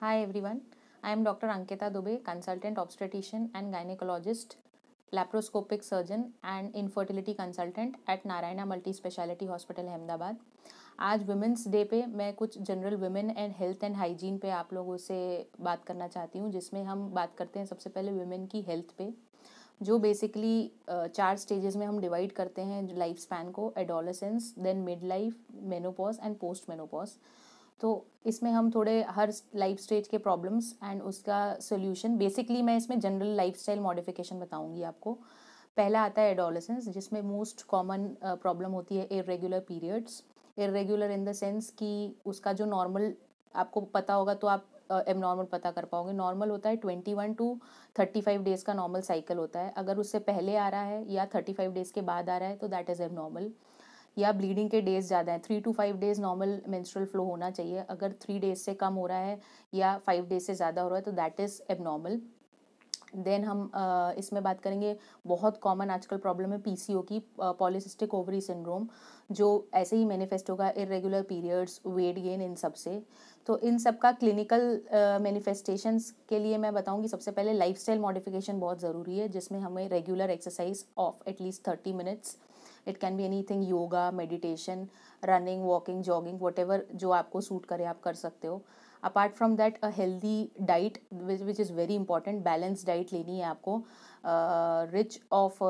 Hi everyone. I am Dr. Ankita Dubey, consultant obstetrician and gynecologist, laparoscopic surgeon and infertility consultant at Narayana Multi Speciality Hospital Ahmedabad. आज women's day पे मैं कुछ general women and health and hygiene पे आप लोगों से बात करना चाहती हूँ जिसमें हम बात करते हैं सबसे पहले वुमेन की हेल्थ पे जो बेसिकली चार स्टेजेस में हम डिवाइड करते हैं लाइफ स्पैन को adolescence then mid life menopause and post menopause तो इसमें हम थोड़े हर लाइफ स्टेज के प्रॉब्लम्स एंड उसका सोल्यूशन बेसिकली मैं इसमें जनरल लाइफ स्टाइल मॉडिफिकेशन बताऊँगी आपको पहला आता है एडोलसेंस जिसमें मोस्ट कॉमन प्रॉब्लम होती है irregular periods irregular in the sense कि उसका जो नॉर्मल आपको पता होगा तो आप एब नॉर्मल पता कर पाओगे नॉर्मल होता है twenty one to thirty five days का नॉर्मल साइकिल होता है अगर उससे पहले आ रहा है या थर्टी फाइव डेज़ के बाद आ रहा है तो दैट इज़ एब नॉर्मल या ब्लीडिंग के डेज़ ज़्यादा हैं three to five days normal menstrual flow होना चाहिए अगर थ्री डेज़ से कम हो रहा है या फाइव डेज़ से ज़्यादा हो रहा है तो that is abnormal then हम इसमें बात करेंगे बहुत कॉमन आजकल प्रॉब्लम है पीसीओ की पॉलिसिस्टिक ओवरी सिंड्रोम जो ऐसे ही मैनिफेस्ट होगा इरेगुलर पीरियड्स वेट गेन इन सब से तो इन सब का क्लिनिकल मैनिफेस्टेशंस के लिए मैं बताऊंगी सबसे पहले लाइफस्टाइल मॉडिफिकेशन बहुत ज़रूरी है जिसमें हमें regular exercise of at least thirty minutes it can be anything yoga meditation running walking jogging what जो आपको सूट करे आप कर सकते हो apart from that a healthy diet which is very important balance diet लेनी है आपको rich of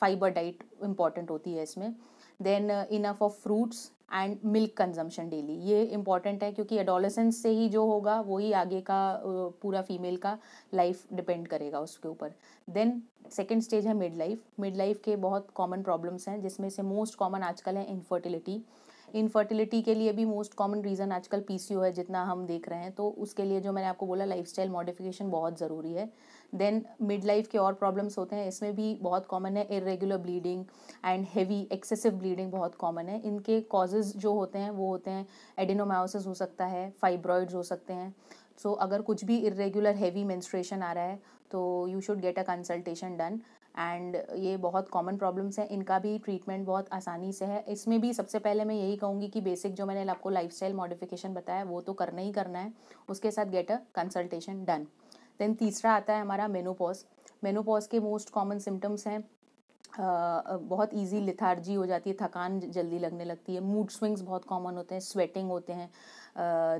fibre diet important होती है इसमें then enough of fruits and milk consumption daily ये इंपॉर्टेंट है क्योंकि एडोलसेंस से ही जो होगा वही आगे का uh, पूरा फीमेल का लाइफ डिपेंड करेगा उसके ऊपर देन सेकेंड स्टेज है मिड लाइफ मिड लाइफ के बहुत कॉमन प्रॉब्लम्स हैं जिसमें से मोस्ट कॉमन आजकल है इनफर्टिलिटी इनफर्टिलिटी के लिए भी मोस्ट कॉमन रीज़न आजकल पी है जितना हम देख रहे हैं तो उसके लिए जो मैंने आपको बोला लाइफ स्टाइल मॉडिफिकेशन बहुत ज़रूरी है देन मिड लाइफ के और प्रॉब्लम्स होते हैं इसमें भी बहुत कॉमन है irregular bleeding and heavy excessive bleeding बहुत कॉमन है इनके कॉजेज़ जो होते हैं वो होते हैं एडिनोमायोसिस हो सकता है फाइब्रॉयड्स हो सकते हैं सो so, अगर कुछ भी इरेगुलर हैवी मेंस्ट्रेशन आ रहा है तो you should get a consultation done and ये बहुत कॉमन प्रॉब्लम्स हैं इनका भी ट्रीटमेंट बहुत आसानी से है इसमें भी सबसे पहले मैं यही कहूँगी कि बेसिक जो मैंने आपको लाइफ स्टाइल मॉडिफिकेशन बताया वो तो करना ही करना है उसके साथ get a consultation done then तीसरा आता है हमारा मेनोपॉज मेनोपॉज के मोस्ट कॉमन सिम्टम्स हैं बहुत इजी लिथार्जी हो जाती है थकान जल्दी लगने लगती है मूड स्विंग्स बहुत कॉमन होते हैं स्वेटिंग होते हैं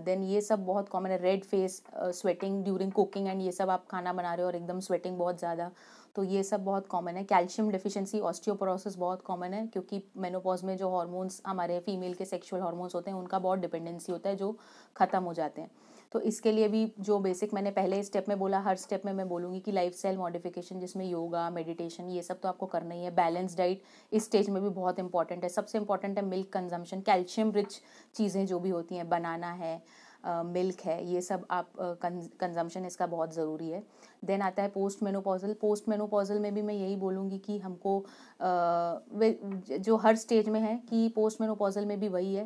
देन ये सब बहुत कॉमन है red face sweating during cooking and ये सब आप खाना बना रहे हो और एकदम स्वेटिंग बहुत ज़्यादा तो ये सब बहुत कॉमन है कैल्शियम डिफिशेंसी ऑस्टियोपोरोसिस बहुत कॉमन है क्योंकि मेनोपॉज में जो हार्मोन्स हमारे फीमेल के सेक्सुअल हार्मोन्स होते हैं उनका बहुत डिपेंडेंसी होता है जो ख़त्म हो जाते हैं तो इसके लिए भी जो बेसिक मैंने पहले स्टेप में बोला हर स्टेप में मैं बोलूँगी कि लाइफ स्टाइल मॉडिफिकेशन जिसमें योगा मेडिटेशन ये सब तो आपको करना ही है बैलेंस डाइट इस स्टेज में भी बहुत इंपॉर्टेंट है सबसे इंपॉर्टेंट है मिल्क कंजम्पशन कैल्शियम रिच चीज़ें जो भी होती हैं बनाना है मिल्क है ये सब आप कंजम्पशन इसका बहुत ज़रूरी है देन आता है पोस्ट मेनोपॉजल पोस्ट मेनोपॉजल में भी मैं यही बोलूँगी कि हमको जो हर स्टेज में है कि पोस्ट मेनोपॉजल में भी वही है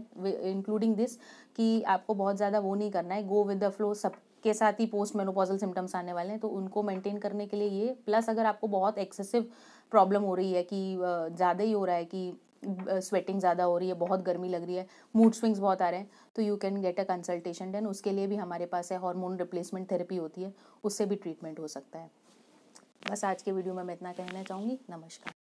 इंक्लूडिंग दिस कि आपको बहुत ज़्यादा वो नहीं करना है गो विद द फ्लो सब के साथ ही पोस्ट मेनोपॉजल सिम्टम्स आने वाले हैं तो उनको मेंटेन करने के लिए ये प्लस अगर आपको बहुत एक्सेसिव प्रॉब्लम हो रही है कि ज़्यादा ही हो रहा है कि स्वेटिंग ज़्यादा हो रही है बहुत गर्मी लग रही है मूड स्विंग्स बहुत आ रहे हैं तो you can get a consultation done उसके लिए भी हमारे पास है हार्मोन रिप्लेसमेंट थेरेपी होती है उससे भी ट्रीटमेंट हो सकता है बस आज के वीडियो में मैं इतना कहना चाहूँगी नमस्कार